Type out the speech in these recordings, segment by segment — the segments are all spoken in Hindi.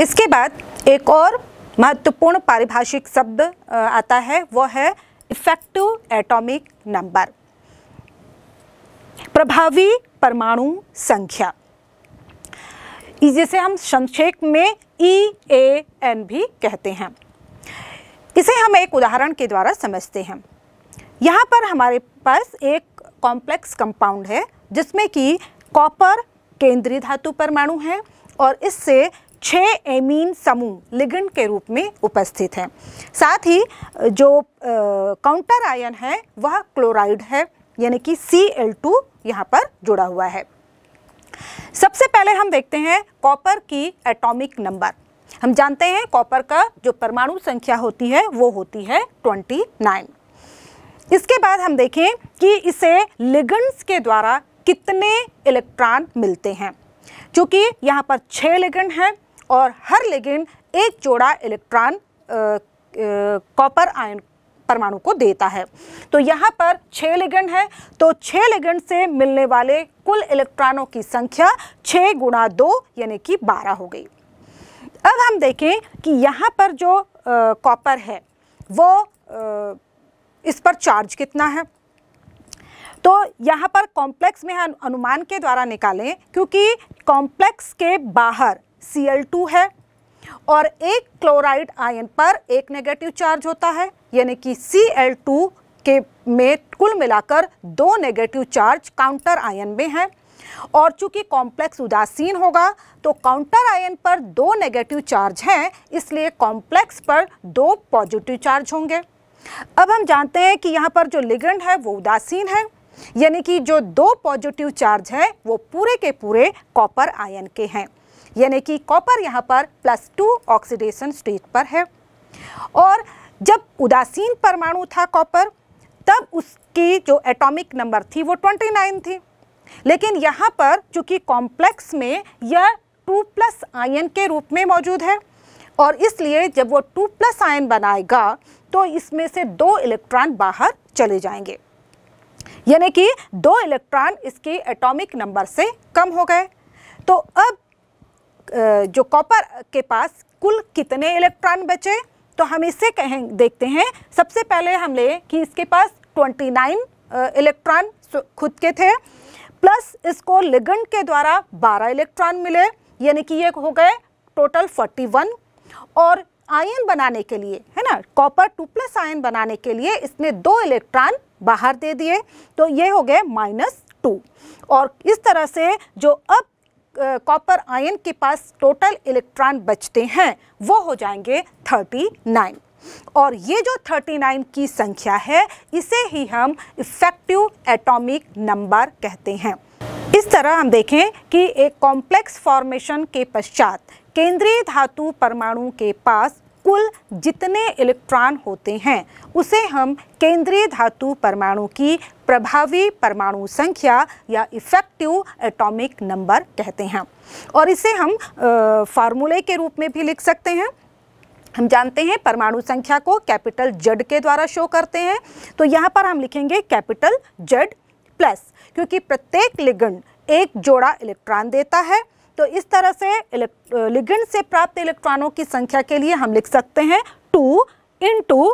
इसके बाद एक और महत्वपूर्ण पारिभाषिक शब्द आता है वह है इफेक्टिव एटॉमिक नंबर प्रभावी परमाणु संख्या जिसे हम संक्षेप में ई ए एन भी कहते हैं इसे हम एक उदाहरण के द्वारा समझते हैं यहाँ पर हमारे पास एक कॉम्प्लेक्स कंपाउंड है जिसमें कि कॉपर केंद्रीय धातु परमाणु है और इससे छः एमीन समूह लिगन के रूप में उपस्थित हैं साथ ही जो काउंटर आयन है वह क्लोराइड है यानी कि सी एल टू यहाँ पर जुड़ा हुआ है सबसे पहले हम देखते हैं कॉपर की एटॉमिक नंबर हम जानते हैं कॉपर का जो परमाणु संख्या होती है वो होती है 29 इसके बाद हम देखें कि इसे लिगन्स के द्वारा कितने इलेक्ट्रॉन मिलते हैं चूँकि यहाँ पर छः लिगन हैं और हर लेगिन एक जोड़ा इलेक्ट्रॉन कॉपर आयन परमाणु को देता है तो यहाँ पर छः लेगेंड है तो छः लेगेंड से मिलने वाले कुल इलेक्ट्रॉनों की संख्या छः गुणा दो यानी कि बारह हो गई अब हम देखें कि यहाँ पर जो कॉपर है वो आ, इस पर चार्ज कितना है तो यहाँ पर कॉम्प्लेक्स में अनुमान के द्वारा निकालें क्योंकि कॉम्प्लेक्स के बाहर सी है और एक क्लोराइड आयन पर एक नेगेटिव चार्ज होता है यानी कि सी के में कुल मिलाकर दो नेगेटिव चार्ज काउंटर आयन में हैं और चूंकि कॉम्प्लेक्स उदासीन होगा तो काउंटर आयन पर दो नेगेटिव चार्ज हैं इसलिए कॉम्प्लेक्स पर दो पॉजिटिव चार्ज होंगे अब हम जानते हैं कि यहाँ पर जो लिगेंड है वो उदासीन है यानी कि जो दो पॉजिटिव चार्ज हैं वो पूरे के पूरे कॉपर आयन के हैं यानी कि कॉपर यहाँ पर प्लस टू ऑक्सीडेशन स्टेट पर है और जब उदासीन परमाणु था कॉपर तब उसकी जो एटॉमिक नंबर थी वो 29 थी लेकिन यहाँ पर चूँकि कॉम्प्लेक्स में यह टू प्लस आयन के रूप में मौजूद है और इसलिए जब वो टू प्लस आयन बनाएगा तो इसमें से दो इलेक्ट्रॉन बाहर चले जाएंगे यानी कि दो इलेक्ट्रॉन इसके एटॉमिक नंबर से कम हो गए तो अब जो कॉपर के पास कुल कितने इलेक्ट्रॉन बचे तो हम इसे कहें देखते हैं सबसे पहले हम ले कि इसके पास 29 इलेक्ट्रॉन खुद के थे प्लस इसको लिगंड के द्वारा 12 इलेक्ट्रॉन मिले यानी कि ये हो गए टोटल 41 और आयन बनाने के लिए है ना कॉपर टू प्लस आयन बनाने के लिए इसने दो इलेक्ट्रॉन बाहर दे दिए तो ये हो गए माइनस टू और इस तरह से जो अब कॉपर आयन के पास टोटल इलेक्ट्रॉन बचते हैं वो हो जाएंगे 39 और ये जो 39 की संख्या है इसे ही हम इफेक्टिव एटॉमिक नंबर कहते हैं इस तरह हम देखें कि एक कॉम्प्लेक्स फॉर्मेशन के पश्चात केंद्रीय धातु परमाणु के पास कुल जितने इलेक्ट्रॉन होते हैं उसे हम केंद्रीय धातु परमाणु की प्रभावी परमाणु संख्या या इफेक्टिव एटॉमिक नंबर कहते हैं और इसे हम फार्मूले के रूप में भी लिख सकते हैं हम जानते हैं परमाणु संख्या को कैपिटल जेड के द्वारा शो करते हैं तो यहाँ पर हम लिखेंगे कैपिटल जेड प्लस क्योंकि प्रत्येक लिगंड एक जोड़ा इलेक्ट्रॉन देता है तो इस तरह से लिगेंड से प्राप्त इलेक्ट्रॉनों की संख्या के लिए हम लिख सकते हैं two into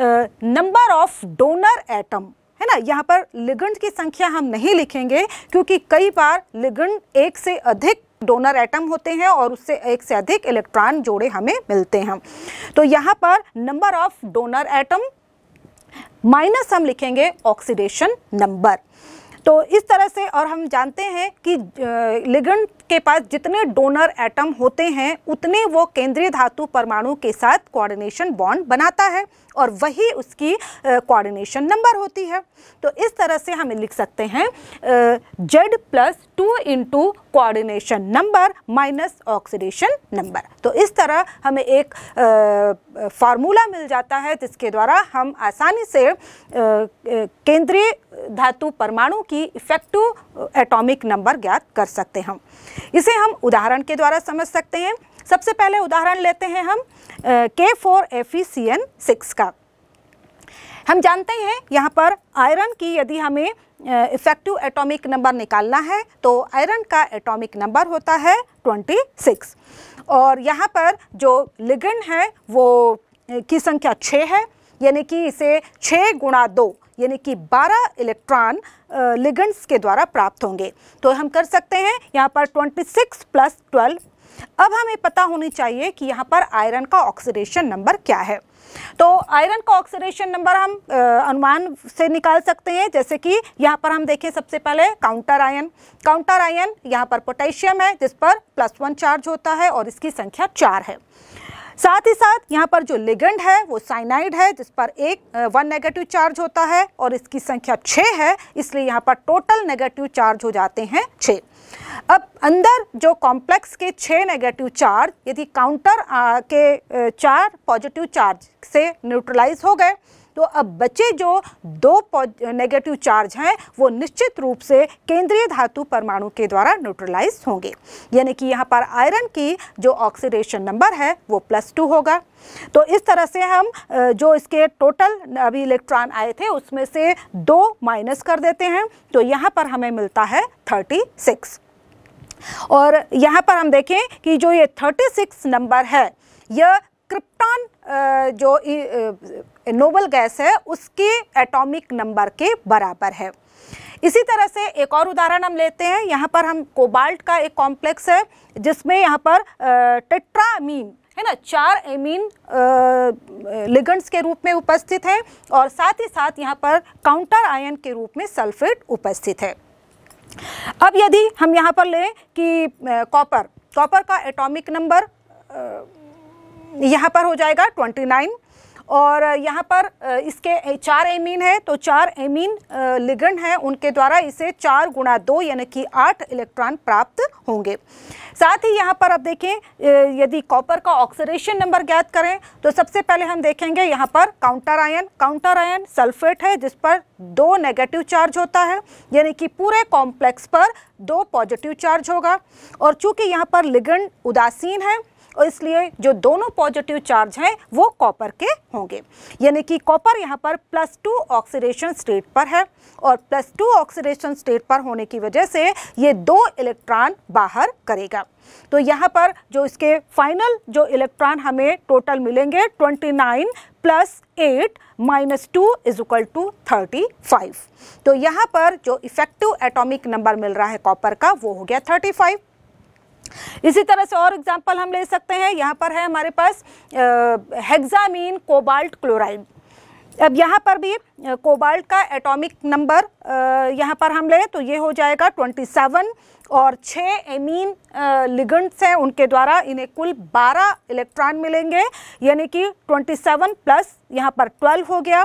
number of donor atom है ना यहाँ पर लिगंड की संख्या हम नहीं लिखेंगे क्योंकि कई बार लिगंड एक से अधिक डोनर एटम होते हैं और उससे एक से अधिक इलेक्ट्रॉन जोड़े हमें मिलते हैं तो यहाँ पर number of donor atom minus हम लिखेंगे ऑक्सीडेशन नंबर तो इस तरह से और हम जानते हैं कि लिगंड के पास जितने डोनर एटम होते हैं उतने वो केंद्रीय धातु परमाणु के साथ कोऑर्डिनेशन बॉन्ड बनाता है और वही उसकी कोऑर्डिनेशन नंबर होती है तो इस तरह से हम लिख सकते हैं Z plus two into coordination number minus oxidation number तो इस तरह हमें एक फार्मूला मिल जाता है जिसके द्वारा हम आसानी से केंद्रीय धातु परमाणु की इफेक्टिव एटॉमिक नंबर ज्ञात कर सकते हैं इसे हम उदाहरण के द्वारा समझ सकते हैं सबसे पहले उदाहरण लेते हैं हम के फोर एफ का हम जानते हैं यहाँ पर आयरन की यदि हमें इफेक्टिव एटॉमिक नंबर निकालना है तो आयरन का एटॉमिक नंबर होता है 26 और यहाँ पर जो लिगन है वो की संख्या 6 है यानी कि इसे 6 गुणा दो यानी कि 12 इलेक्ट्रॉन लिगेंड्स के द्वारा प्राप्त होंगे तो हम कर सकते हैं यहाँ पर 26 प्लस ट्वेल्व अब हमें पता होनी चाहिए कि यहाँ पर आयरन का ऑक्सीडेशन नंबर क्या है तो आयरन का ऑक्सीडेशन नंबर हम अनुमान से निकाल सकते हैं जैसे कि यहाँ पर हम देखें सबसे पहले काउंटर आयन काउंटर आयन यहाँ पर पोटेशियम है जिस पर प्लस वन चार्ज होता है और इसकी संख्या चार है साथ ही साथ यहाँ पर जो लिगेंड है वो साइनाइड है जिस पर एक वन नेगेटिव चार्ज होता है और इसकी संख्या छः है इसलिए यहाँ पर टोटल नेगेटिव चार्ज हो जाते हैं छः अब अंदर जो कॉम्प्लेक्स के छः नेगेटिव चार्ज यदि काउंटर के चार पॉजिटिव चार्ज से न्यूट्रलाइज हो गए तो अब बचे जो दो नेगेटिव चार्ज हैं वो निश्चित रूप से केंद्रीय धातु परमाणु के द्वारा न्यूट्रलाइज होंगे यानी कि यहाँ पर आयरन की जो ऑक्सीडेशन नंबर है वो प्लस टू होगा तो इस तरह से हम जो इसके टोटल अभी इलेक्ट्रॉन आए थे उसमें से दो माइनस कर देते हैं तो यहाँ पर हमें मिलता है थर्टी सिक्स और यहाँ पर हम देखें कि जो ये थर्टी सिक्स नंबर है यह क्रिप्टॉन जो नोबल गैस है उसके एटॉमिक नंबर के बराबर है इसी तरह से एक और उदाहरण हम लेते हैं यहाँ पर हम कोबाल्ट का एक कॉम्प्लेक्स है जिसमें यहाँ पर टेट्रामीन है ना चार एमीन लिगंड्स के रूप में उपस्थित है और साथ ही साथ यहाँ पर काउंटर आयन के रूप में सल्फेट उपस्थित है अब यदि हम यहाँ पर लें कि कॉपर कॉपर का एटॉमिक नंबर यहाँ पर हो जाएगा 29 और यहाँ पर इसके चार एमीन है तो चार एमीन लिगन है उनके द्वारा इसे चार गुणा दो यानी कि आठ इलेक्ट्रॉन प्राप्त होंगे साथ ही यहाँ पर आप देखें यदि कॉपर का ऑक्सीडेशन नंबर ज्ञात करें तो सबसे पहले हम देखेंगे यहाँ पर counter ion counter ion sulphate है जिस पर दो नेगेटिव चार्ज होता है यानी कि पूरे कॉम्प्लेक्स पर दो पॉजिटिव चार्ज होगा और चूंकि यहाँ पर लिगन उदासीन है और इसलिए जो दोनों पॉजिटिव चार्ज हैं वो कॉपर के होंगे यानी कि कॉपर यहाँ पर प्लस टू ऑक्सीडेशन स्टेट पर है और प्लस टू ऑक्सीडेशन स्टेट पर होने की वजह से ये दो इलेक्ट्रॉन बाहर करेगा तो यहाँ पर जो इसके फाइनल जो इलेक्ट्रॉन हमें टोटल मिलेंगे 29 plus eight minus two is equal to thirty five तो यहाँ पर जो इफेक्टिव एटॉमिक नंबर मिल रहा है कॉपर का वो हो गया थर्टी फाइव इसी तरह से और एग्जाम्पल हम ले सकते हैं यहाँ पर है हमारे पास हेक्सामीन कोबाल्ट क्लोराइड अब यहाँ पर भी कोबाल्ट का एटॉमिक नंबर यहाँ पर हम लें तो ये हो जाएगा 27 और छः एमीन लिगंड्स हैं उनके द्वारा इन्हें कुल 12 इलेक्ट्रॉन मिलेंगे यानी कि 27 प्लस यहाँ पर 12 हो गया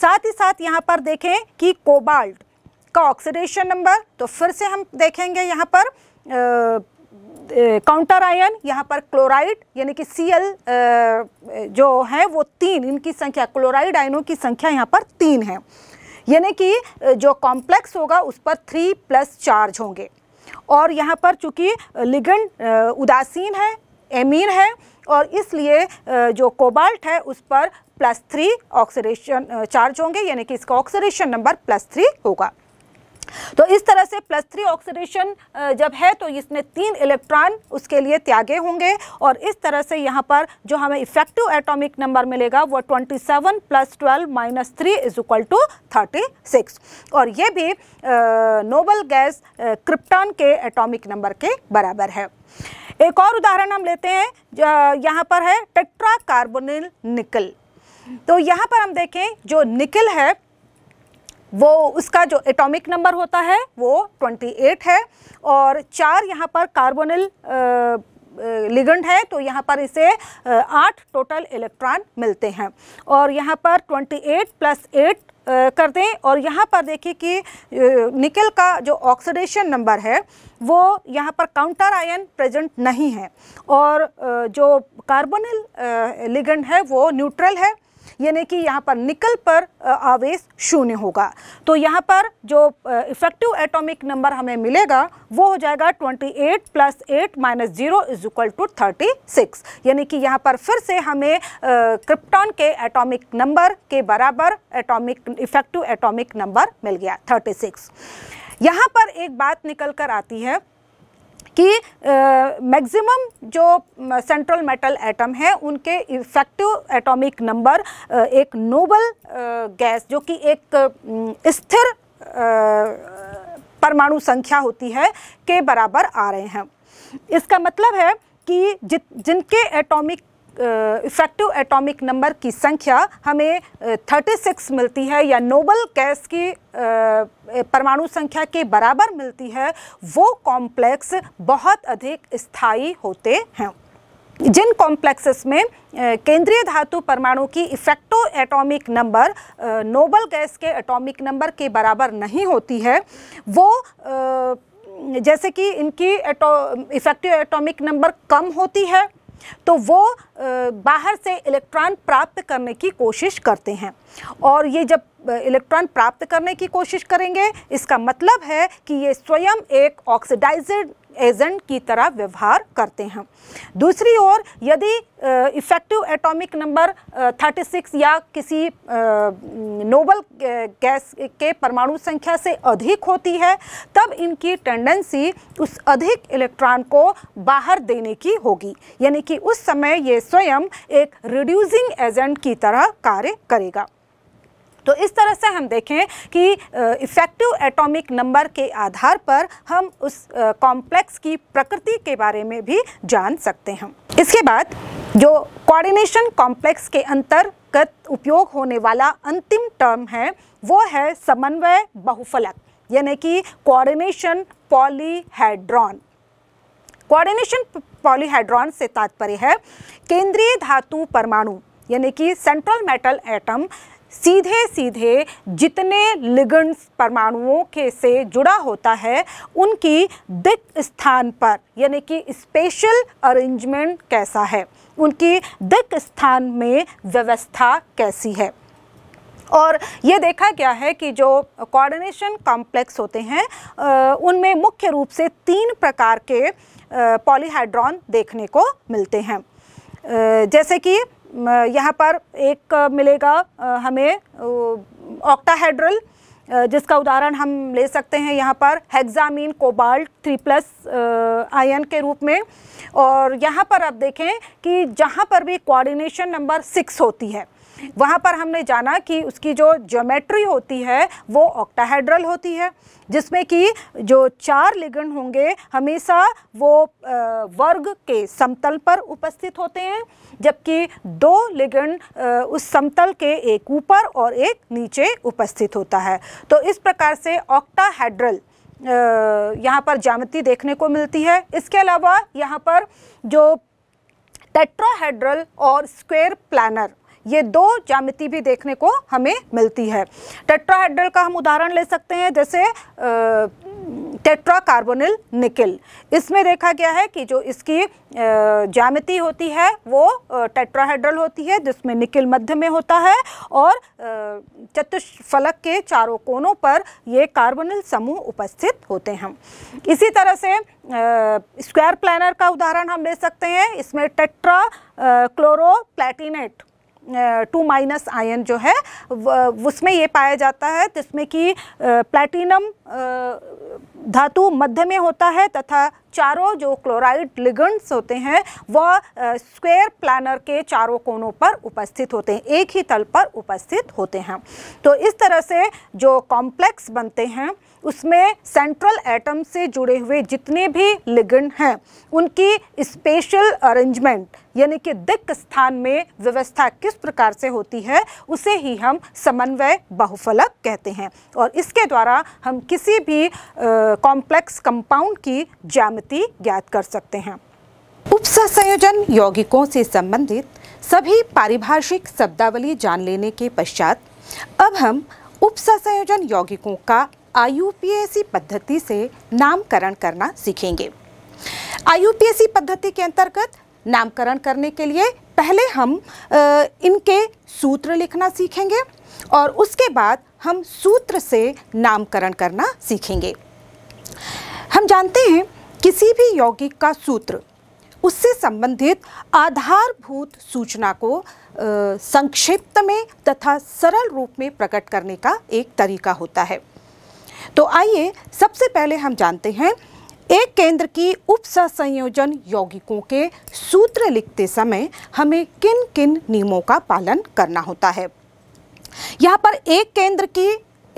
साथ ही साथ यहाँ पर देखें कि कोबाल्ट का ऑक्सीडेशन नंबर तो फिर से हम देखेंगे यहाँ पर काउंटर आयन यहाँ पर क्लोराइड यानी कि सी जो है वो तीन इनकी संख्या क्लोराइड आयनों की संख्या यहाँ पर तीन है यानी कि जो कॉम्प्लेक्स होगा उस पर थ्री प्लस चार्ज होंगे और यहाँ पर चूँकि लिगन उदासीन है एमीन है और इसलिए जो कोबाल्ट है उस पर प्लस थ्री ऑक्सीडेशन चार्ज होंगे यानी कि इसका ऑक्सीडेशन नंबर प्लस थ्री होगा तो इस तरह से प्लस थ्री ऑक्सीडेशन जब है तो इसमें तीन इलेक्ट्रॉन उसके लिए त्यागे होंगे और इस तरह से यहाँ पर जो हमें इफेक्टिव एटॉमिक नंबर मिलेगा वो 27 seven plus twelve minus three is equal to thirty six और ये भी आ, नोबल गैस क्रिप्टॉन के एटॉमिक नंबर के बराबर है एक और उदाहरण हम लेते हैं यहाँ पर है टेट्रा कार्बोनिल निकल तो यहाँ पर हम देखें जो निकल है वो उसका जो एटॉमिक नंबर होता है वो 28 है और चार यहाँ पर कार्बोनल लिगंड है तो यहाँ पर इसे आठ टोटल इलेक्ट्रॉन मिलते हैं और यहाँ पर 28 प्लस एट कर दें और यहाँ पर देखिए कि निकल का जो ऑक्सीडेशन नंबर है वो यहाँ पर काउंटर आयन प्रेजेंट नहीं है और जो कार्बोनल लिगंड है वो न्यूट्रल है यानी कि यहाँ पर निकल पर आवेश शून्य होगा तो यहाँ पर जो इफेक्टिव एटॉमिक नंबर हमें मिलेगा वो हो जाएगा 28 eight plus eight minus zero is equal to thirty six यानी कि यहाँ पर फिर से हमें क्रिप्टॉन के एटॉमिक नंबर के बराबर एटॉमिक इफेक्टिव एटॉमिक नंबर मिल गया 36 यहाँ पर एक बात निकल कर आती है कि मैक्सिमम जो सेंट्रल मेटल एटम है उनके इफेक्टिव एटॉमिक नंबर एक नोबल गैस जो कि एक स्थिर परमाणु संख्या होती है के बराबर आ रहे हैं इसका मतलब है कि जित जिनके एटॉमिक इफेक्टिव एटॉमिक नंबर की संख्या हमें 36 मिलती है या नोबल गैस की परमाणु संख्या के बराबर मिलती है वो कॉम्प्लेक्स बहुत अधिक स्थायी होते हैं जिन कॉम्प्लेक्सेस में केंद्रीय धातु परमाणु की effective atomic number noble gas के एटॉमिक नंबर के बराबर नहीं होती है वो जैसे कि इनकी एटो इफेक्टिव एटॉमिक नंबर कम होती है तो वो बाहर से इलेक्ट्रॉन प्राप्त करने की कोशिश करते हैं और ये जब इलेक्ट्रॉन प्राप्त करने की कोशिश करेंगे इसका मतलब है कि ये स्वयं एक ऑक्सीडाइज्ड एजेंट की तरह व्यवहार करते हैं दूसरी ओर यदि इफ़ेक्टिव एटॉमिक नंबर 36 या किसी नोबल गैस के परमाणु संख्या से अधिक होती है तब इनकी टेंडेंसी उस अधिक इलेक्ट्रॉन को बाहर देने की होगी यानी कि उस समय ये स्वयं एक रिड्यूसिंग एजेंट की तरह कार्य करेगा तो इस तरह से हम देखें कि इफ़ेक्टिव एटॉमिक नंबर के आधार पर हम उस कॉम्प्लेक्स की प्रकृति के बारे में भी जान सकते हैं इसके बाद जो कोऑर्डिनेशन कॉम्प्लेक्स के अंतर्गत उपयोग होने वाला अंतिम टर्म है वो है समन्वय बहुफलक यानी कि कोऑर्डिनेशन पॉलीहाइड्रॉन कोऑर्डिनेशन पॉलीहाइड्रॉन से तात्पर्य है केंद्रीय धातु परमाणु यानी कि सेंट्रल मेटल एटम सीधे सीधे जितने लिगन परमाणुओं के से जुड़ा होता है उनकी दिक स्थान पर यानी कि स्पेशल अरेंजमेंट कैसा है उनकी दिक स्थान में व्यवस्था कैसी है और ये देखा गया है कि जो कोऑर्डिनेशन कॉम्प्लेक्स होते हैं उनमें मुख्य रूप से तीन प्रकार के पॉलीहाइड्रॉन देखने को मिलते हैं जैसे कि यहाँ पर एक मिलेगा हमें ऑक्टाहेड्रल जिसका उदाहरण हम ले सकते हैं यहाँ पर hexammine cobalt three plus ion के रूप में और यहाँ पर आप देखें कि जहाँ पर भी कोऑर्डिनेशन नंबर सिक्स होती है वहाँ पर हमने जाना कि उसकी जो ज्योमेट्री होती है वो ऑक्टाहेड्रल होती है जिसमें कि जो चार लिगन होंगे हमेशा वो वर्ग के समतल पर उपस्थित होते हैं जबकि दो लिगन उस समतल के एक ऊपर और एक नीचे उपस्थित होता है तो इस प्रकार से ऑक्टाहेड्रल यहाँ पर जामती देखने को मिलती है इसके अलावा यहाँ पर जो टेट्राहेड्रल और स्क्वेयर प्लानर ये दो जामिति भी देखने को हमें मिलती है टेट्राहेड्रल का हम उदाहरण ले सकते हैं जैसे टेट्राकार्बोनिल निकिल इसमें देखा गया है कि जो इसकी जामिति होती है वो टेट्राहेड्रल होती है जिसमें निकिल मध्य में होता है और चतुष्फलक के चारों कोनों पर ये कार्बोनिल समूह उपस्थित होते हैं इसी तरह से स्क्वायर प्लानर का उदाहरण हम ले सकते हैं इसमें tetra chloro platinate two minus ion जो है उसमें ये पाया जाता है जिसमें कि प्लैटिनम धातु मध्य में होता है तथा चारों जो क्लोराइड लिगंड्स होते हैं वह स्क्वायर प्लानर के चारों कोनों पर उपस्थित होते हैं एक ही तल पर उपस्थित होते हैं तो इस तरह से जो कॉम्प्लेक्स बनते हैं उसमें सेंट्रल एटम से जुड़े हुए जितने भी लिगन हैं उनकी स्पेशल अरेंजमेंट यानी कि दिक्क स्थान में व्यवस्था किस प्रकार से होती है उसे ही हम समन्वय बहुफलक कहते हैं और इसके द्वारा हम किसी भी कॉम्प्लेक्स कंपाउंड की ज्यामिति ज्ञात कर सकते हैं उपसंयोजन यौगिकों से संबंधित सभी पारिभाषिक शब्दावली जान लेने के पश्चात अब हम उपसंयोजन यौगिकों का आईयूपीएसी पद्धति से नामकरण करना सीखेंगे आईयूपीएसी पद्धति के अंतर्गत नामकरण करने के लिए पहले हम इनके सूत्र लिखना सीखेंगे और उसके बाद हम सूत्र से नामकरण करना सीखेंगे हम जानते हैं किसी भी यौगिक का सूत्र उससे संबंधित आधारभूत सूचना को संक्षिप्त में तथा सरल रूप में प्रकट करने का एक तरीका होता है तो आइए सबसे पहले हम जानते हैं एक केंद्र की उप संयोजन यौगिकों के सूत्र लिखते समय हमें किन किन नियमों का पालन करना होता है यहाँ पर एक केंद्र की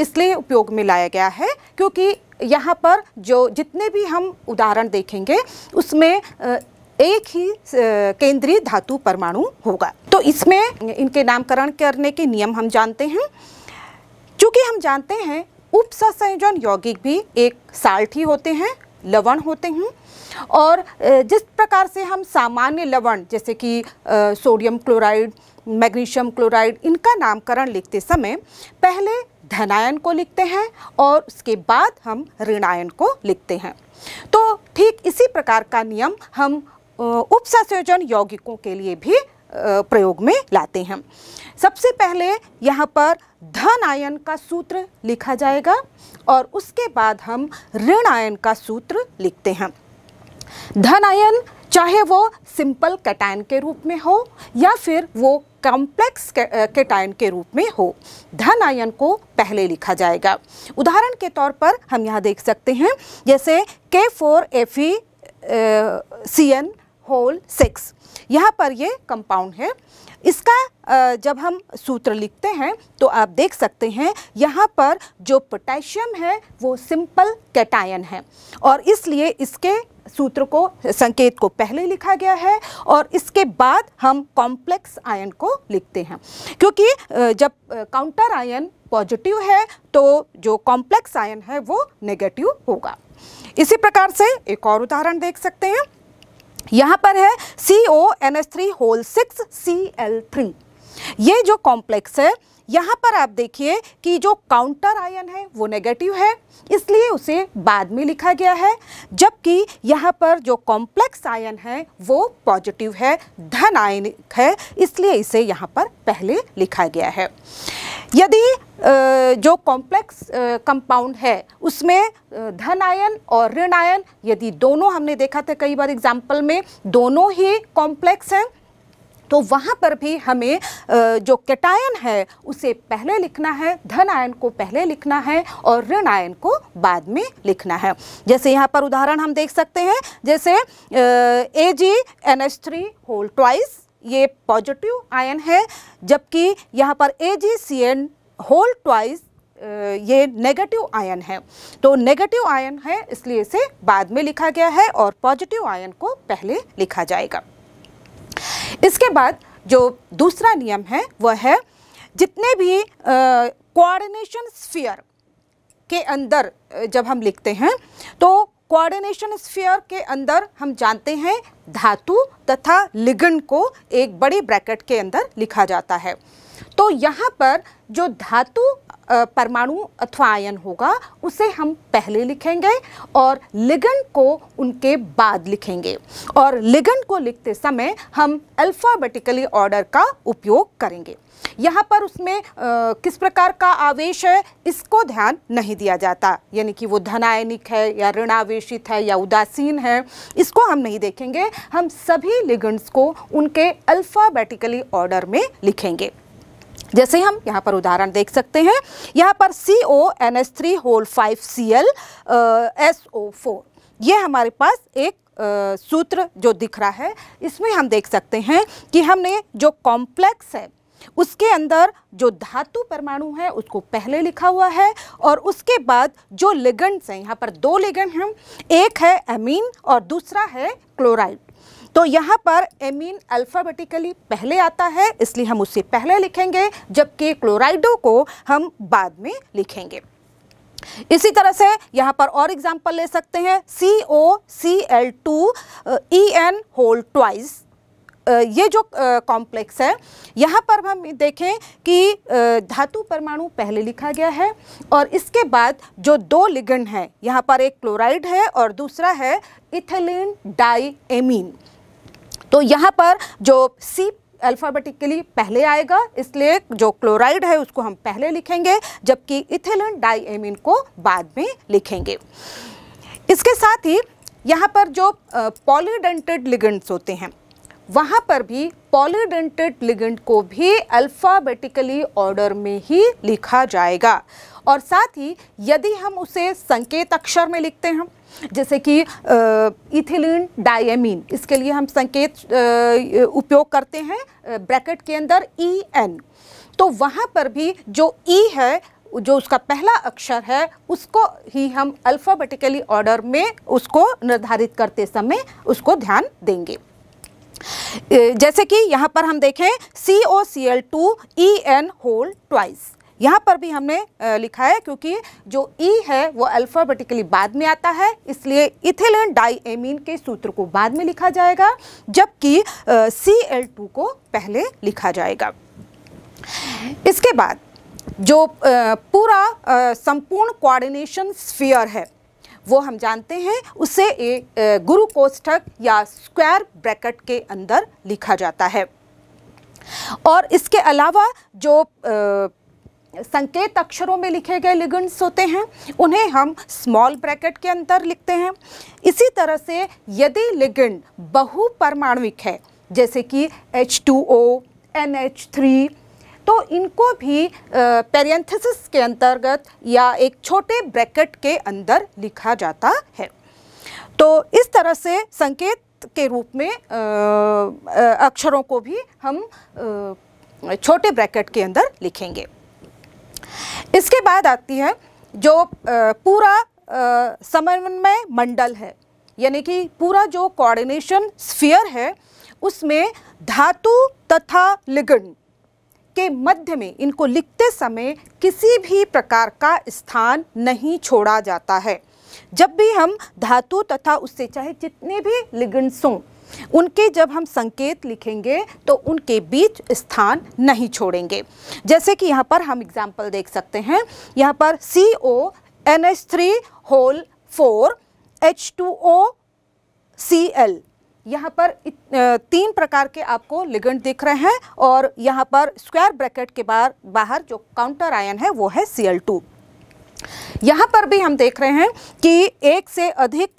इसलिए उपयोग में लाया गया है क्योंकि यहाँ पर जो जितने भी हम उदाहरण देखेंगे उसमें एक ही केंद्रीय धातु परमाणु होगा तो इसमें इनके नामकरण करने के नियम हम जानते हैं क्योंकि हम जानते हैं उपसंयोजन संयोजन यौगिक भी एक साल्ट होते हैं लवण होते हैं और जिस प्रकार से हम सामान्य लवण जैसे कि सोडियम क्लोराइड मैग्नीशियम क्लोराइड इनका नामकरण लिखते समय पहले धनायन को लिखते हैं और उसके बाद हम ऋणायन को लिखते हैं तो ठीक इसी प्रकार का नियम हम उपसंयोजन यौगिकों के लिए भी प्रयोग में लाते हैं सबसे पहले यहाँ पर धन आयन का सूत्र लिखा जाएगा और उसके बाद हम ऋण आयन का सूत्र लिखते हैं धन आयन चाहे वो सिंपल कैटायन के रूप में हो या फिर वो कॉम्प्लेक्स केटायन के रूप में हो धन आयन को पहले लिखा जाएगा उदाहरण के तौर पर हम यहाँ देख सकते हैं जैसे K four F E C N whole six यहाँ पर ये कंपाउंड है इसका जब हम सूत्र लिखते हैं तो आप देख सकते हैं यहाँ पर जो पोटेशियम है वो सिंपल कैटायन है और इसलिए इसके सूत्र को संकेत को पहले लिखा गया है और इसके बाद हम कॉम्प्लेक्स आयन को लिखते हैं क्योंकि जब काउंटर आयन पॉजिटिव है तो जो कॉम्प्लेक्स आयन है वो नेगेटिव होगा इसी प्रकार से एक और उदाहरण देख सकते हैं यहाँ पर है C O N S three whole six C L three ये जो कॉम्प्लेक्स है यहाँ पर आप देखिए कि जो काउंटर आयन है वो नेगेटिव है इसलिए उसे बाद में लिखा गया है जबकि यहाँ पर जो कॉम्प्लेक्स आयन है वो पॉजिटिव है धन आयन है इसलिए इसे यहाँ पर पहले लिखा गया है यदि जो कॉम्प्लेक्स कंपाउंड है उसमें धन आयन और ऋण आयन यदि दोनों हमने देखा था कई बार एग्जाम्पल में दोनों ही कॉम्प्लेक्स हैं तो वहाँ पर भी हमें जो कैटायन है उसे पहले लिखना है धन आयन को पहले लिखना है और ऋण आयन को बाद में लिखना है जैसे यहाँ पर उदाहरण हम देख सकते हैं जैसे A G N H three whole twice ये पॉजिटिव आयन है जबकि यहाँ पर A G C N whole twice ये नेगेटिव आयन है तो नेगेटिव आयन है इसलिए इसे बाद में लिखा गया है और पॉजिटिव आयन को पहले लिखा जाएगा इसके बाद जो दूसरा नियम है वह है जितने भी कोऑर्डिनेशन स्फीयर के अंदर जब हम लिखते हैं तो कोऑर्डिनेशन स्फीयर के अंदर हम जानते हैं धातु तथा लिगन को एक बड़े ब्रैकेट के अंदर लिखा जाता है तो यहाँ पर जो धातु परमाणु अथवा आयन होगा उसे हम पहले लिखेंगे और लिगन को उनके बाद लिखेंगे और लिगन को लिखते समय हम अल्फ़ाबेटिकली ऑर्डर का उपयोग करेंगे यहाँ पर उसमें आ, किस प्रकार का आवेश है इसको ध्यान नहीं दिया जाता यानी कि वो धनायनिक है या ऋणावेशित है या उदासीन है इसको हम नहीं देखेंगे हम सभी लिगन्स को उनके अल्फ़ाबेटिकली ऑर्डर में लिखेंगे जैसे हम यहाँ पर उदाहरण देख सकते हैं यहाँ पर C O N S three whole five C L S O four ये हमारे पास एक आ, सूत्र जो दिख रहा है इसमें हम देख सकते हैं कि हमने जो कॉम्प्लेक्स है उसके अंदर जो धातु परमाणु है उसको पहले लिखा हुआ है और उसके बाद जो लेगेंड्स हैं यहाँ पर दो लेगेंड हैं एक है एमीन और दूसरा है क्लोराइड तो यहाँ पर एमीन अल्फ़ाबेटिकली पहले आता है इसलिए हम उससे पहले लिखेंगे जबकि क्लोराइडो को हम बाद में लिखेंगे इसी तरह से यहाँ पर और एग्जाम्पल ले सकते हैं C O C L two E N whole twice ये जो कॉम्प्लेक्स uh, है यहाँ पर हम देखें कि uh, धातु परमाणु पहले लिखा गया है और इसके बाद जो दो लिगन हैं यहाँ पर एक क्लोराइड है और दूसरा है इथिलीन डाई एमीन तो यहाँ पर जो सी अल्फ़ाबेटिकली पहले आएगा इसलिए जो क्लोराइड है उसको हम पहले लिखेंगे जबकि इथेलन डाईएमिन को बाद में लिखेंगे इसके साथ ही यहाँ पर जो पॉलीडेंटेड लिगेंड्स होते हैं वहाँ पर भी पॉलीडेंटेड लिगेंड को भी अल्फ़ाबेटिकली ऑर्डर में ही लिखा जाएगा और साथ ही यदि हम उसे संकेत अक्षर में लिखते हैं जैसे कि इथिलीन डायमीन इसके लिए हम संकेत उपयोग करते हैं ब्रैकेट के अंदर ई e एन तो वहाँ पर भी जो ई e है जो उसका पहला अक्षर है उसको ही हम अल्फ़ाबेटिकली ऑर्डर में उसको निर्धारित करते समय उसको ध्यान देंगे जैसे कि यहाँ पर हम देखें C O C L two E N whole twice यहाँ पर भी हमने लिखा है क्योंकि जो ई e है वो अल्फ़ाबेटिकली बाद में आता है इसलिए इथेलिन डाईएमीन के सूत्र को बाद में लिखा जाएगा जबकि सी एल टू को पहले लिखा जाएगा इसके बाद जो पूरा संपूर्ण कोऑर्डिनेशन स्फीयर है वो हम जानते हैं उसे ए, गुरु कोष्ठक या स्क्वायर ब्रैकेट के अंदर लिखा जाता है और इसके अलावा जो संकेत अक्षरों में लिखे गए लिगंड्स होते हैं उन्हें हम स्मॉल ब्रैकेट के अंदर लिखते हैं इसी तरह से यदि लिगेंड बहुपरमाणविक है जैसे कि H2O, NH3 तो इनको भी पेरियंथिस के अंतर्गत या एक छोटे ब्रैकेट के अंदर लिखा जाता है तो इस तरह से संकेत के रूप में आ, आ, अक्षरों को भी हम आ, छोटे ब्रैकेट के अंदर लिखेंगे इसके बाद आती है जो पूरा समन्वय मंडल है यानी कि पूरा जो कोऑर्डिनेशन स्फीयर है उसमें धातु तथा लिगन के मध्य में इनको लिखते समय किसी भी प्रकार का स्थान नहीं छोड़ा जाता है जब भी हम धातु तथा उससे चाहे जितने भी लिगन्स हों उनके जब हम संकेत लिखेंगे तो उनके बीच स्थान नहीं छोड़ेंगे जैसे कि यहाँ पर हम एग्जाम्पल देख सकते हैं यहाँ पर C O N H three whole four H two O C L यहाँ पर तीन प्रकार के आपको लिगेंड दिख रहे हैं और यहाँ पर स्क्वायर ब्रैकेट के बाहर बाहर जो काउंटर आयन है वो है सी एल टू यहाँ पर भी हम देख रहे हैं कि एक से अधिक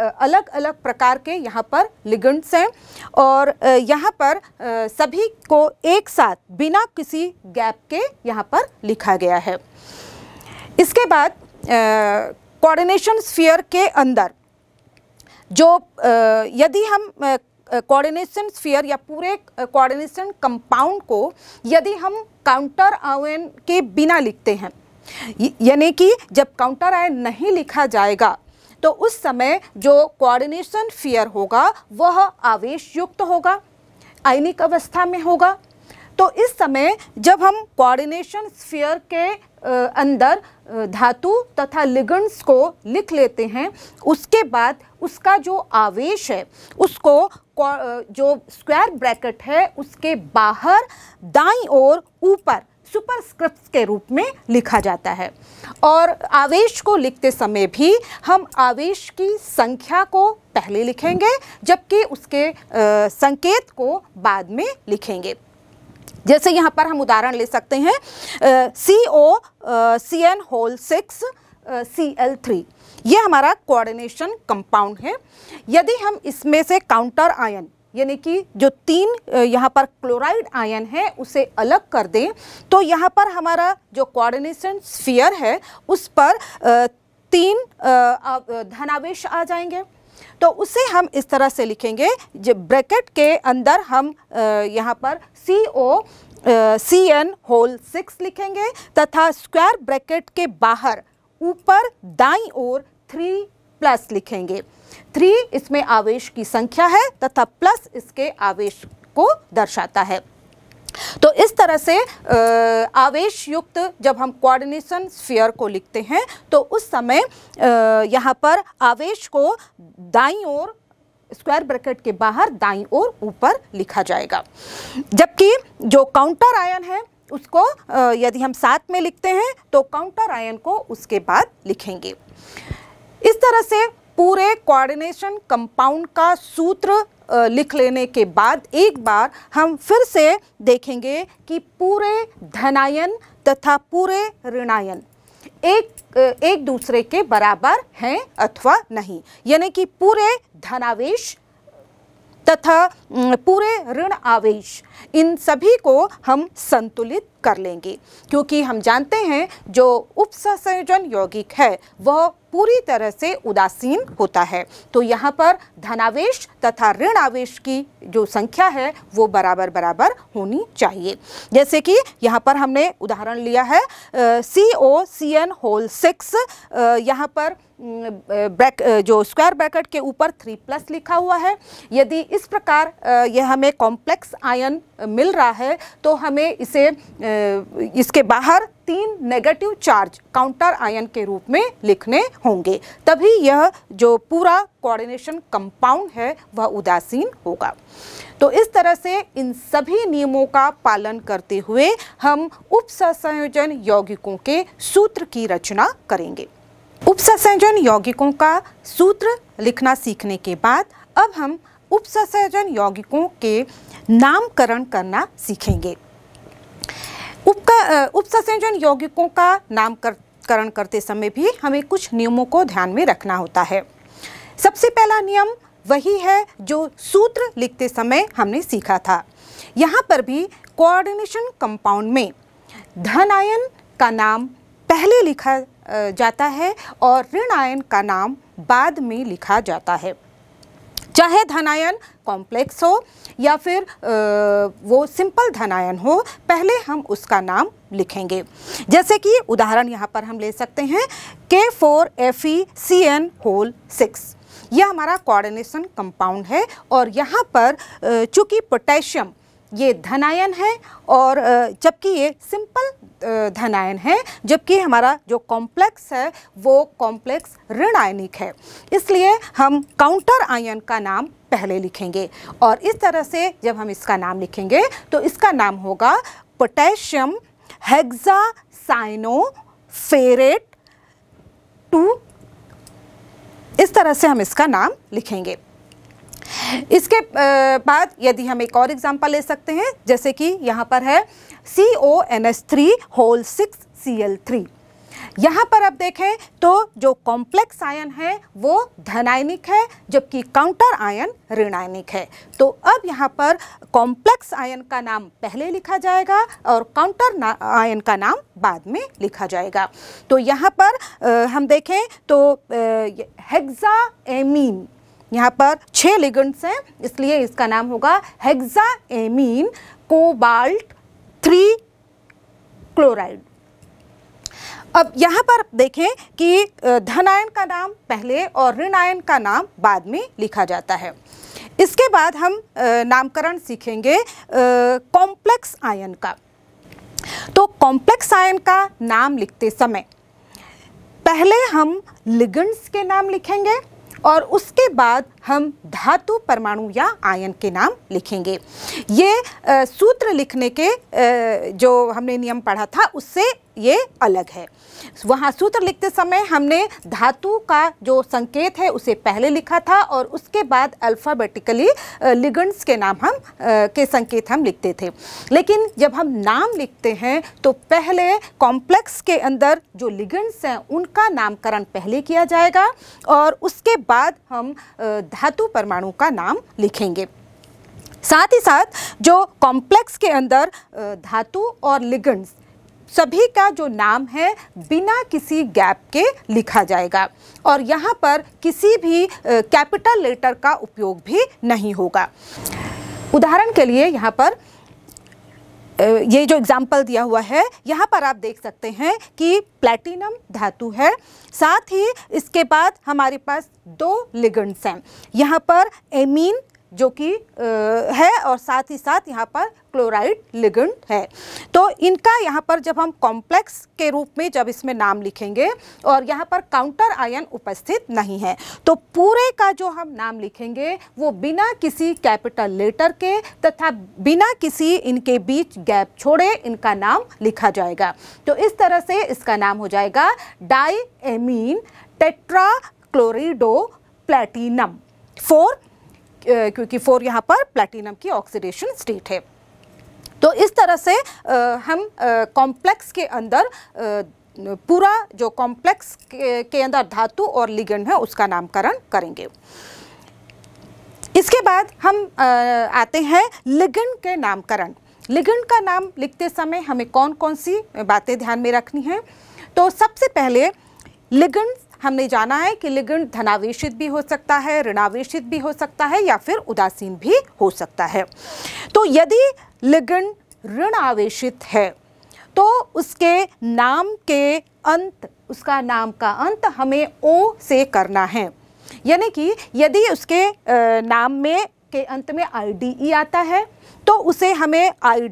अलग अलग प्रकार के यहाँ पर लिगंड्स हैं और यहाँ पर सभी को एक साथ बिना किसी गैप के यहाँ पर लिखा गया है इसके बाद कोऑर्डिनेशन स्फीयर के अंदर जो यदि हम कोऑर्डिनेशन स्फीयर या पूरे कोऑर्डिनेशन कंपाउंड को यदि हम काउंटर आयन के बिना लिखते हैं यानी कि जब काउंटर आयन नहीं लिखा जाएगा तो उस समय जो कोऑर्डिनेशन फियर होगा वह आवेश युक्त होगा आयनिक अवस्था में होगा तो इस समय जब हम कोऑर्डिनेशन फियर के अंदर धातु तथा लिगंड्स को लिख लेते हैं उसके बाद उसका जो आवेश है उसको जो स्क्वायर ब्रैकेट है उसके बाहर दाई और ऊपर सुपरस्क्रिप्ट के रूप में लिखा जाता है और आवेश को लिखते समय भी हम आवेश की संख्या को पहले लिखेंगे जबकि उसके आ, संकेत को बाद में लिखेंगे जैसे यहाँ पर हम उदाहरण ले सकते हैं C O C N whole six C L three ये हमारा कोऑर्डिनेशन कंपाउंड है यदि हम इसमें से काउंटर आयन यानी कि जो तीन यहाँ पर क्लोराइड आयन है उसे अलग कर दें तो यहाँ पर हमारा जो कोऑर्डिनेशन स्फीयर है उस पर तीन धनावेश आ जाएंगे तो उसे हम इस तरह से लिखेंगे जब ब्रैकेट के अंदर हम यहाँ पर C O C N whole six लिखेंगे तथा स्क्वायर ब्रैकेट के बाहर ऊपर दाई ओर थ्री प्लस लिखेंगे थ्री इसमें आवेश की संख्या है तथा प्लस इसके आवेश को दर्शाता है तो इस तरह से आवेश युक्त जब हम कोऑर्डिनेशन स्फीयर को लिखते हैं तो उस समय यहाँ पर आवेश को दाई ओर स्क्वायर ब्रैकेट के बाहर दाई ओर ऊपर लिखा जाएगा जबकि जो काउंटर आयन है उसको यदि हम साथ में लिखते हैं तो काउंटर आयन को उसके बाद लिखेंगे इस तरह से पूरे कोऑर्डिनेशन कंपाउंड का सूत्र लिख लेने के बाद एक बार हम फिर से देखेंगे कि पूरे धनायन तथा पूरे ऋणायन एक एक दूसरे के बराबर हैं अथवा नहीं यानी कि पूरे धनावेश तथा पूरे ऋण आवेश इन सभी को हम संतुलित कर लेंगी क्योंकि हम जानते हैं जो उपसंयोजन यौगिक है वह पूरी तरह से उदासीन होता है तो यहाँ पर धनावेश तथा ऋण आवेश की जो संख्या है वो बराबर बराबर होनी चाहिए जैसे कि यहाँ पर हमने उदाहरण लिया है C O C N whole six यहाँ पर ब्रैक जो स्क्वायर ब्रैकेट के ऊपर थ्री प्लस लिखा हुआ है यदि इस प्रकार यह हमें कॉम्प्लेक्स आयन मिल रहा है तो हमें इसे इसके बाहर तीन नेगेटिव चार्ज काउंटर आयन के रूप में लिखने होंगे तभी यह जो पूरा कोऑर्डिनेशन कंपाउंड है वह उदासीन होगा तो इस तरह से इन सभी नियमों का पालन करते हुए हम उपसंयोजन यौगिकों के सूत्र की रचना करेंगे उपसंयोजन यौगिकों का सूत्र लिखना सीखने के बाद अब हम उपसंयोजन यौगिकों के नामकरण करना सीखेंगे उपका उपसंयोजन यौगिकों का नामकरण करते समय भी हमें कुछ नियमों को ध्यान में रखना होता है सबसे पहला नियम वही है जो सूत्र लिखते समय हमने सीखा था यहाँ पर भी कोऑर्डिनेशन कंपाउंड में धन आयन का नाम पहले लिखा जाता है और ऋण आयन का नाम बाद में लिखा जाता है चाहे धनायन कॉम्प्लेक्स हो या फिर वो सिंपल धनायन हो पहले हम उसका नाम लिखेंगे जैसे कि उदाहरण यहाँ पर हम ले सकते हैं K four F E C N whole six यह हमारा कोऑर्डिनेशन कंपाउंड है और यहाँ पर चूँकि पोटेशियम ये धनायन है और जबकि ये सिंपल धनायन है जबकि हमारा जो कॉम्प्लेक्स है वो कॉम्प्लेक्स ऋण आयनिक है इसलिए हम काउंटर आयन का नाम पहले लिखेंगे और इस तरह से जब हम इसका नाम लिखेंगे तो इसका नाम होगा potassium hexa cyano ferrate two इस तरह से हम इसका नाम लिखेंगे इसके बाद यदि हम एक और एग्जाम्पल ले सकते हैं जैसे कि यहाँ पर है C O N S three whole six C L three यहाँ पर आप देखें तो जो कॉम्प्लेक्स आयन है वो धनायनिक है जबकि काउंटर आयन ऋणायनिक है तो अब यहाँ पर कॉम्प्लेक्स आयन का नाम पहले लिखा जाएगा और काउंटर आयन का नाम बाद में लिखा जाएगा तो यहाँ पर आ, हम देखें तो हेक्सा एमीन यहाँ पर छह लिगेंड्स हैं इसलिए इसका नाम होगा hexa amine cobalt three chloride अब यहाँ पर देखें कि धनायन का नाम पहले और ऋणायन का नाम बाद में लिखा जाता है इसके बाद हम नामकरण सीखेंगे कॉम्प्लेक्स आयन का तो कॉम्प्लेक्स आयन का नाम लिखते समय पहले हम लिगेंड्स के नाम लिखेंगे और उसके बाद हम धातु परमाणु या आयन के नाम लिखेंगे ये आ, सूत्र लिखने के आ, जो हमने नियम पढ़ा था उससे ये अलग है वहाँ सूत्र लिखते समय हमने धातु का जो संकेत है उसे पहले लिखा था और उसके बाद अल्फ़ाबेटिकली लिगंड्स के नाम हम के संकेत हम लिखते थे लेकिन जब हम नाम लिखते हैं तो पहले कॉम्प्लेक्स के अंदर जो लिगंड्स हैं उनका नामकरण पहले किया जाएगा और उसके बाद हम धातु परमाणु का नाम लिखेंगे साथ ही साथ जो कॉम्प्लेक्स के अंदर धातु और लिगंड्स सभी का जो नाम है बिना किसी गैप के लिखा जाएगा और यहाँ पर किसी भी कैपिटल लेटर का उपयोग भी नहीं होगा उदाहरण के लिए यहाँ पर ये जो एग्जाम्पल दिया हुआ है यहाँ पर आप देख सकते हैं कि प्लैटिनम धातु है साथ ही इसके बाद हमारे पास दो लिगंड्स हैं यहाँ पर एमीन जो कि है और साथ ही साथ यहाँ पर क्लोराइड लिगेंड है तो इनका यहाँ पर जब हम कॉम्प्लेक्स के रूप में जब इसमें नाम लिखेंगे और यहाँ पर काउंटर आयन उपस्थित नहीं है तो पूरे का जो हम नाम लिखेंगे वो बिना किसी कैपिटल लेटर के तथा बिना किसी इनके बीच गैप छोड़े इनका नाम लिखा जाएगा तो इस तरह से इसका नाम हो जाएगा di amine tetra chlorido platinum four क्योंकि फोर यहाँ पर प्लैटिनम की ऑक्सीडेशन स्टेट है तो इस तरह से आ, हम कॉम्प्लेक्स के अंदर आ, पूरा जो कॉम्प्लेक्स के, के अंदर धातु और लिगेंड है उसका नामकरण करेंगे इसके बाद हम आ, आते हैं लिगेंड के नामकरण लिगेंड का नाम लिखते समय हमें कौन कौन सी बातें ध्यान में रखनी है तो सबसे पहले लिगेंड हमने जाना है कि लिगंड धनावेशित भी हो सकता है ऋणावेशित भी हो सकता है या फिर उदासीन भी हो सकता है तो यदि लिगंड ऋण आवेशित है तो उसके नाम के अंत उसका नाम का अंत हमें ओ से करना है यानी कि यदि उसके नाम में के अंत में आई डी ई आता है तो उसे हमें आई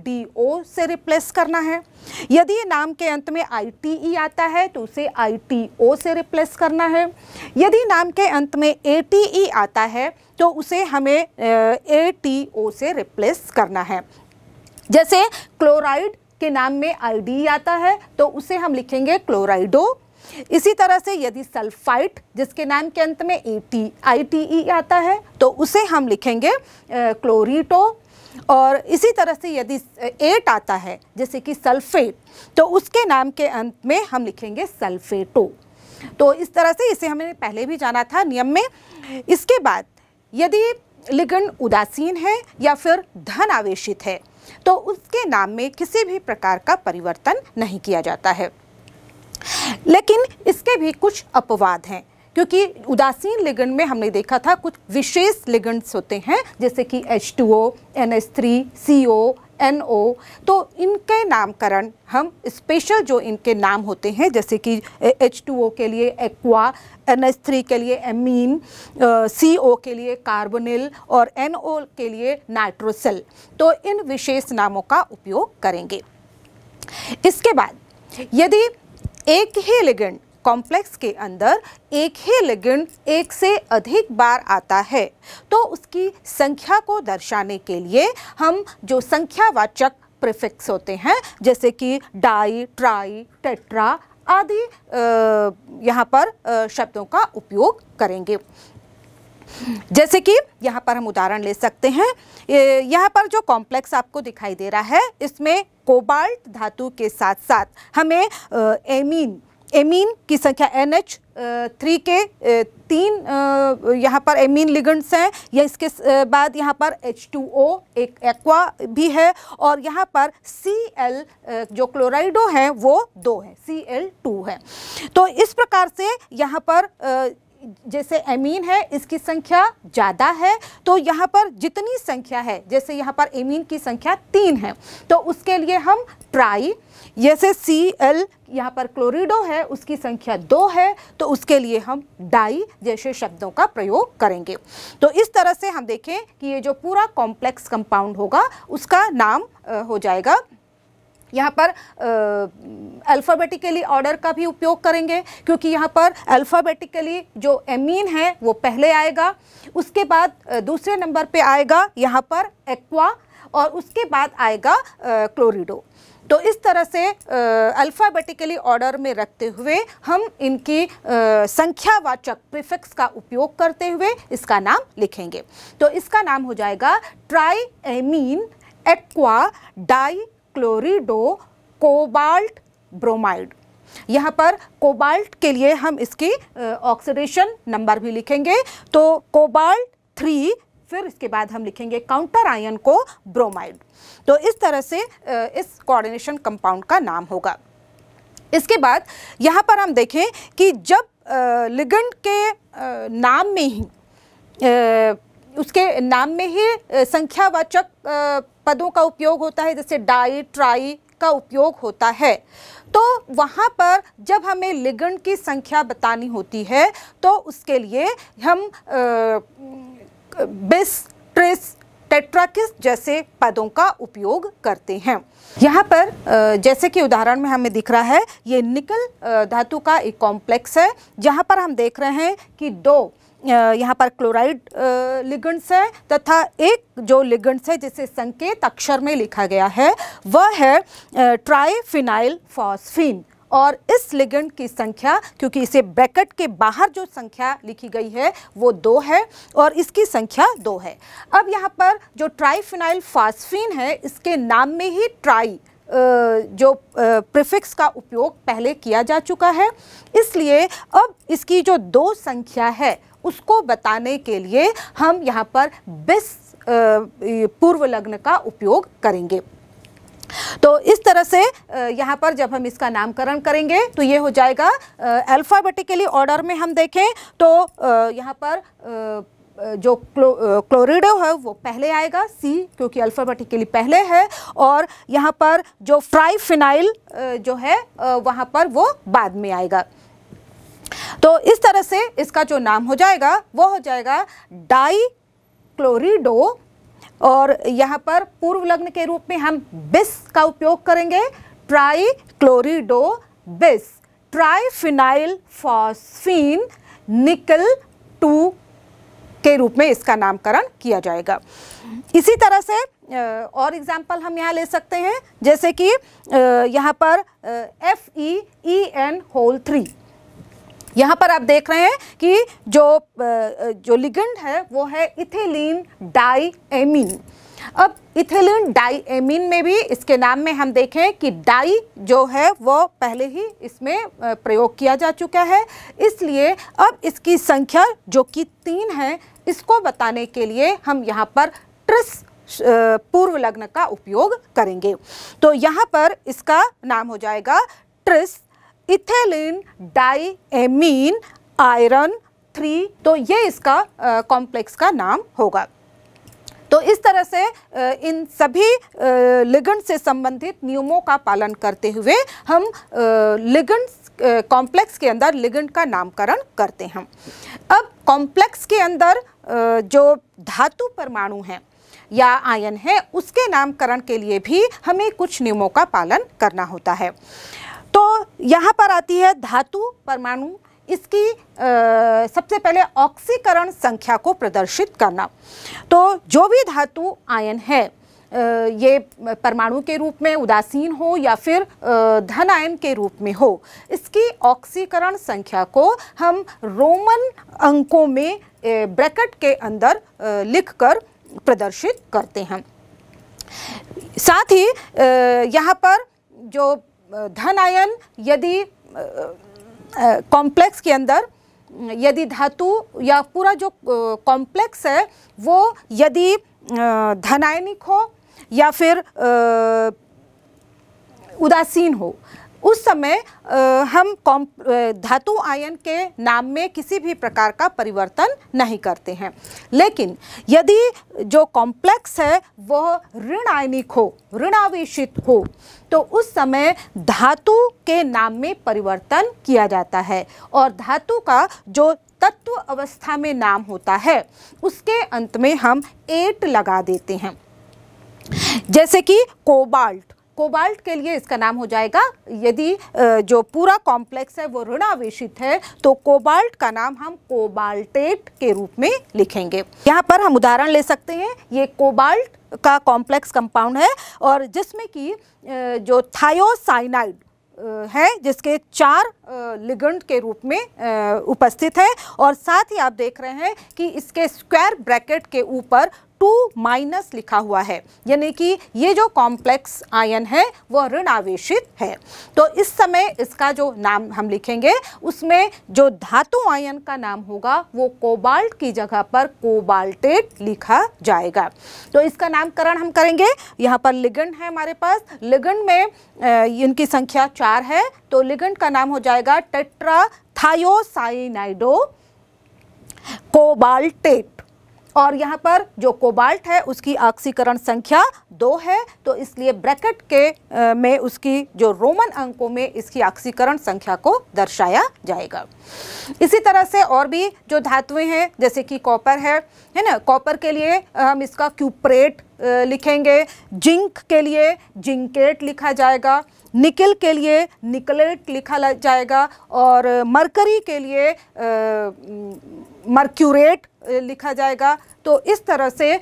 से रिप्लेस करना है यदि नाम के अंत में आई e आता है तो उसे आई से रिप्लेस करना है यदि नाम के अंत में ए e आता है तो उसे हमें ए से रिप्लेस करना है जैसे क्लोराइड के नाम में आई e आता है तो उसे हम लिखेंगे क्लोराइडो इसी तरह से यदि सल्फाइट जिसके नाम के अंत में A T I T E आता है तो उसे हम लिखेंगे क्लोरीटो और इसी तरह से यदि एट आता है जैसे कि सल्फेट तो उसके नाम के अंत में हम लिखेंगे सल्फेटो तो इस तरह से इसे हमने पहले भी जाना था नियम में इसके बाद यदि लिगन उदासीन है या फिर धन आवेशित है तो उसके नाम में किसी भी प्रकार का परिवर्तन नहीं किया जाता है लेकिन इसके भी कुछ अपवाद हैं क्योंकि उदासीन लिगंड में हमने देखा था कुछ विशेष लिगंड्स होते हैं जैसे कि H two O N S three C O N O तो इनके नामकरण हम स्पेशल जो इनके नाम होते हैं जैसे कि एच टू ओ के लिए एक्वा एन एच थ्री के लिए एमीन सी ओ के लिए कार्बोनिल और एन ओ के लिए नाइट्रोसेल तो इन विशेष नामों का उपयोग करेंगे इसके बाद यदि एक ही लिगेंड कॉम्प्लेक्स के अंदर एक ही लिगेंड एक से अधिक बार आता है तो उसकी संख्या को दर्शाने के लिए हम जो संख्यावाचक प्रिफिक्स होते हैं जैसे कि डाई ट्राई टेट्रा आदि यहाँ पर शब्दों का उपयोग करेंगे जैसे कि यहाँ पर हम उदाहरण ले सकते हैं यहाँ पर जो कॉम्प्लेक्स आपको दिखाई दे रहा है इसमें कोबाल्ट धातु के साथ साथ हमें एमीन एमीन की संख्या एन एच थ्री के तीन यहाँ पर एमीन लिगेंड्स हैं या इसके बाद यहाँ पर एच टू ओ एक एक्वा भी है और यहाँ पर सी एल जो क्लोराइडो है वो दो है सी एल टू है तो इस प्रकार से यहाँ पर जैसे एमीन है इसकी संख्या ज़्यादा है तो यहाँ पर जितनी संख्या है जैसे यहाँ पर एमीन की संख्या तीन है तो उसके लिए हम ट्राई जैसे सी एल यहाँ पर क्लोरिडो है उसकी संख्या दो है तो उसके लिए हम डाई जैसे शब्दों का प्रयोग करेंगे तो इस तरह से हम देखें कि ये जो पूरा कॉम्प्लेक्स कंपाउंड होगा उसका नाम हो जाएगा यहाँ पर अल्फ़ाबेटिकली ऑर्डर का भी उपयोग करेंगे क्योंकि यहाँ पर अल्फ़ाबेटिकली जो एमीन है वो पहले आएगा उसके बाद दूसरे नंबर पे आएगा यहाँ पर एक्वा और उसके बाद आएगा क्लोरिडो तो इस तरह से अल्फ़ाबेटिकली ऑर्डर में रखते हुए हम इनकी संख्यावाचक प्रिफिक्स का उपयोग करते हुए इसका नाम लिखेंगे तो इसका नाम हो जाएगा tri amine aqua di chlorido cobalt bromide यहाँ पर कोबाल्ट के लिए हम इसकी ऑक्सीडेशन नंबर भी लिखेंगे तो कोबाल्ट थ्री फिर इसके बाद हम लिखेंगे काउंटर आयन को ब्रोमाइड तो इस तरह से इस कोऑर्डिनेशन कंपाउंड का नाम होगा इसके बाद यहाँ पर हम देखें कि जब लिगंड के नाम में ही उसके नाम में ही संख्यावाचक पदों का उपयोग होता है जैसे डाई ट्राई का उपयोग होता है तो वहाँ पर जब हमें लिगंड की संख्या बतानी होती है तो उसके लिए हम बिस ट्रिस टेट्राकिस जैसे पदों का उपयोग करते हैं यहाँ पर जैसे कि उदाहरण में हमें दिख रहा है ये निकल धातु का एक कॉम्प्लेक्स है जहाँ पर हम देख रहे हैं कि दो यहाँ पर क्लोराइड लिगंड्स है तथा एक जो लिगंड्स है जिसे संकेत अक्षर में लिखा गया है वह है ट्राईफिनाइल फॉस्फिन और इस लिगेंड की संख्या क्योंकि इसे ब्रैकेट के बाहर जो संख्या लिखी गई है वो दो है और इसकी संख्या दो है अब यहाँ पर जो ट्राईफिनाइल फास्फिन है इसके नाम में ही ट्राई जो प्रिफिक्स का उपयोग पहले किया जा चुका है इसलिए अब इसकी जो दो संख्या है उसको बताने के लिए हम यहाँ पर बिस पूर्व लग्न का उपयोग करेंगे तो इस तरह से यहाँ पर जब हम इसका नामकरण करेंगे तो ये हो जाएगा अल्फ़ाबेटिकली ऑर्डर में हम देखें तो यहाँ पर जो क्लो क्लोरिडो है वो पहले आएगा सी क्योंकि अल्फ़ाबेटिकली पहले है और यहाँ पर जो फ्राई फिनाइल जो है वहाँ पर वो बाद में आएगा तो इस तरह से इसका जो नाम हो जाएगा वो हो जाएगा डाई क्लोरिडो और यहाँ पर पूर्व लग्न के रूप में हम बिस का उपयोग करेंगे ट्राई क्लोरिडो बिस ट्राईफिनाइल फॉस्फीन निकल टू के रूप में इसका नामकरण किया जाएगा इसी तरह से और एग्जाम्पल हम यहाँ ले सकते हैं जैसे कि यहाँ पर F E E N whole three यहाँ पर आप देख रहे हैं कि जो जो लिगेंड है वो है डाई डाईएमिन अब डाई डाईएमिन में भी इसके नाम में हम देखें कि डाई जो है वो पहले ही इसमें प्रयोग किया जा चुका है इसलिए अब इसकी संख्या जो कि तीन है इसको बताने के लिए हम यहाँ पर ट्रिस पूर्व लग्न का उपयोग करेंगे तो यहाँ पर इसका नाम हो जाएगा tris ethylene diamine iron three तो ये इसका कॉम्प्लेक्स का नाम होगा तो इस तरह से इन सभी लिगंड से संबंधित नियमों का पालन करते हुए हम लिगंड कॉम्प्लेक्स के अंदर लिगंड का नामकरण करते हैं अब कॉम्प्लेक्स के अंदर जो धातु परमाणु हैं या आयन है उसके नामकरण के लिए भी हमें कुछ नियमों का पालन करना होता है तो यहाँ पर आती है धातु परमाणु इसकी आ, सबसे पहले ऑक्सीकरण संख्या को प्रदर्शित करना तो जो भी धातु आयन है ये परमाणु के रूप में उदासीन हो या फिर धन आयन के रूप में हो इसकी ऑक्सीकरण संख्या को हम रोमन अंकों में ब्रैकेट के अंदर लिखकर प्रदर्शित करते हैं साथ ही यहाँ पर जो धन आयन यदि कॉम्प्लेक्स के अंदर यदि धातु या पूरा जो कॉम्प्लेक्स है वो यदि धनायनिक हो या फिर उदासीन हो उस समय हम धातु आयन के नाम में किसी भी प्रकार का परिवर्तन नहीं करते हैं लेकिन यदि जो कॉम्प्लेक्स है वह ऋण आयनिक हो ऋणावेशित हो तो उस समय धातु के नाम में परिवर्तन किया जाता है और धातु का जो तत्व अवस्था में नाम होता है उसके अंत में हम एट लगा देते हैं जैसे कि कोबाल्ट कोबाल्ट के लिए इसका नाम हो जाएगा यदि जो पूरा कॉम्प्लेक्स है वो ऋणावेशित है तो कोबाल्ट का नाम हम कोबाल्टेट के रूप में लिखेंगे यहाँ पर हम उदाहरण ले सकते हैं ये कोबाल्ट का कॉम्प्लेक्स कंपाउंड है और जिसमें कि जो थायोसाइनाइड है जिसके चार लिगंड के रूप में उपस्थित है और साथ ही आप देख रहे हैं कि इसके स्क्वायर ब्रैकेट के ऊपर टू माइनस लिखा हुआ है यानी कि ये जो कॉम्प्लेक्स आयन है वह ऋण आवेशित है तो इस समय इसका जो नाम हम लिखेंगे उसमें जो धातु आयन का नाम होगा वो कोबाल्ट की जगह पर कोबाल्टेट लिखा जाएगा तो इसका नामकरण हम करेंगे यहाँ पर लिगंड है हमारे पास लिगंड में इनकी संख्या चार है तो लिगंड का नाम हो जाएगा टेट्रा थायोसाइनाइडो कोबाल्टेट और यहाँ पर जो कोबाल्ट है उसकी ऑक्सीकरण संख्या दो है तो इसलिए ब्रैकेट के में उसकी जो रोमन अंकों में इसकी ऑक्सीकरण संख्या को दर्शाया जाएगा इसी तरह से और भी जो धातुएं हैं जैसे कि कॉपर है है ना कॉपर के लिए हम इसका क्यूपरेट लिखेंगे जिंक के लिए जिंकेट लिखा जाएगा निकल के लिए निकलेट लिखा जाएगा और मरकरी के लिए मर्क्यूरेट लिखा जाएगा तो इस तरह से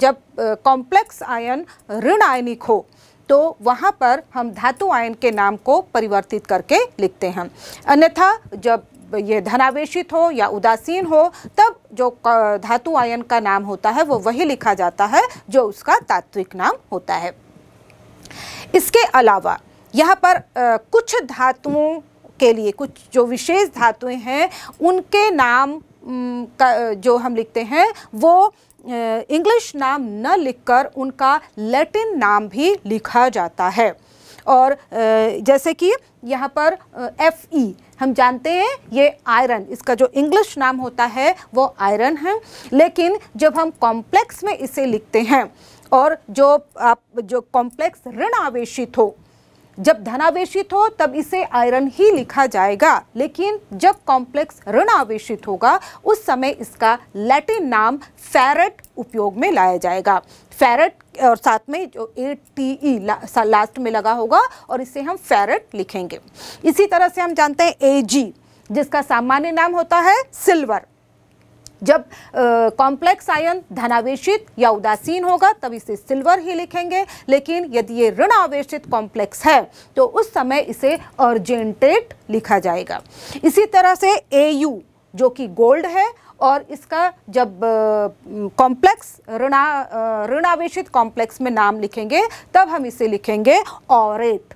जब कॉम्प्लेक्स आयन ऋण आयनिक हो तो वहाँ पर हम धातु आयन के नाम को परिवर्तित करके लिखते हैं अन्यथा जब ये धनावेशित हो या उदासीन हो तब जो धातु आयन का नाम होता है वो वही लिखा जाता है जो उसका तात्विक नाम होता है इसके अलावा यहाँ पर आ, कुछ धातुओं के लिए कुछ जो विशेष धातुएं हैं उनके नाम का जो हम लिखते हैं वो इंग्लिश नाम न लिखकर उनका लैटिन नाम भी लिखा जाता है और जैसे कि यहाँ पर एफ ई हम जानते हैं ये आयरन इसका जो इंग्लिश नाम होता है वो आयरन है लेकिन जब हम कॉम्प्लेक्स में इसे लिखते हैं और जो आप जो कॉम्प्लेक्स ऋण आवेशित हो जब धनावेशित हो तब इसे आयरन ही लिखा जाएगा लेकिन जब कॉम्प्लेक्स ऋण आवेशित होगा उस समय इसका लैटिन नाम फैरट उपयोग में लाया जाएगा फैरट और साथ में जो ए टी ई लास्ट में लगा होगा और इसे हम फैरट लिखेंगे इसी तरह से हम जानते हैं ए जी जिसका सामान्य नाम होता है सिल्वर जब कॉम्प्लेक्स आयन धनावेशित या उदासीन होगा तब इसे सिल्वर ही लिखेंगे लेकिन यदि ये ऋण आवेशित कॉम्प्लेक्स है तो उस समय इसे अर्जेंटेट लिखा जाएगा इसी तरह से ए यू जो कि गोल्ड है और इसका जब कॉम्प्लेक्स ऋणा ऋणावेशित कॉम्प्लेक्स में नाम लिखेंगे तब हम इसे लिखेंगे ऑरेट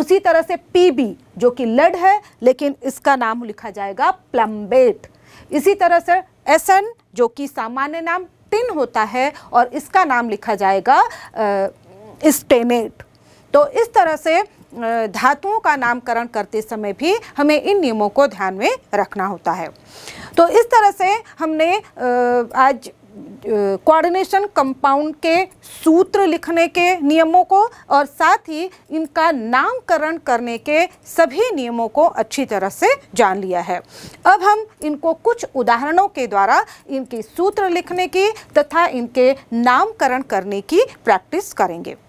उसी तरह से पीबी जो कि लड है लेकिन इसका नाम लिखा जाएगा प्लम्बेट इसी तरह से एस एन जो कि सामान्य नाम टिन होता है और इसका नाम लिखा जाएगा स्टेनेट तो इस तरह से धातुओं का नामकरण करते समय भी हमें इन नियमों को ध्यान में रखना होता है तो इस तरह से हमने आज कोऑर्डिनेशन कंपाउंड के सूत्र लिखने के नियमों को और साथ ही इनका नामकरण करने के सभी नियमों को अच्छी तरह से जान लिया है अब हम इनको कुछ उदाहरणों के द्वारा इनके सूत्र लिखने की तथा इनके नामकरण करने की प्रैक्टिस करेंगे